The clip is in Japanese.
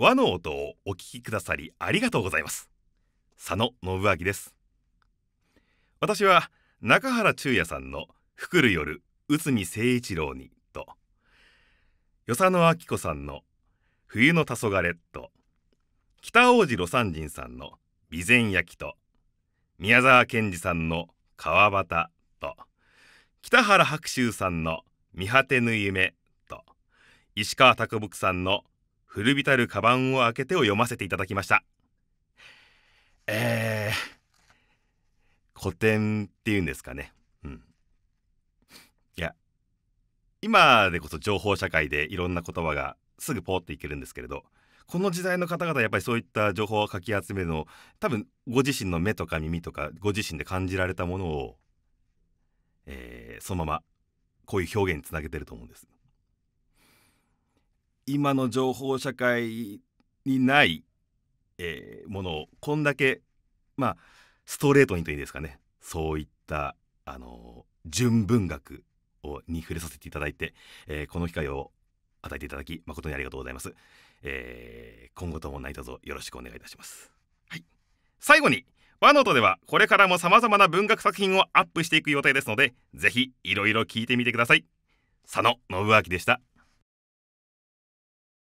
和の音をお聞きくださりありがとうございます佐野信明です私は中原中也さんの福る夜内海誠一郎にと与謝野明子さんの冬の黄昏と北王子魯山人さんの備前焼と宮沢賢治さんの川端と北原白秋さんの見果てぬ夢と石川啄木さんの古びたるカバンを開けてを読ませていただきました。えー、古典っていうんですかね。うん。いや、今でこそ情報社会でいろんな言葉がすぐポーっていけるんですけれど、この時代の方々やっぱりそういった情報をかき集めるのを多分ご自身の目とか耳とかご自身で感じられたものを、えー、そのままこういう表現につなげてると思うんです。今の情報社会にない、えー、ものをこんだけまあストレートにというんですかねそういったあの純文学をに触れさせていただいて、えー、この機会を与えていただき誠にありがとうございます、えー、今後とも何卒よろしくお願いいたします、はい、最後にワノートではこれからも様々な文学作品をアップしていく予定ですのでぜひいろいろ聞いてみてください佐野信明でした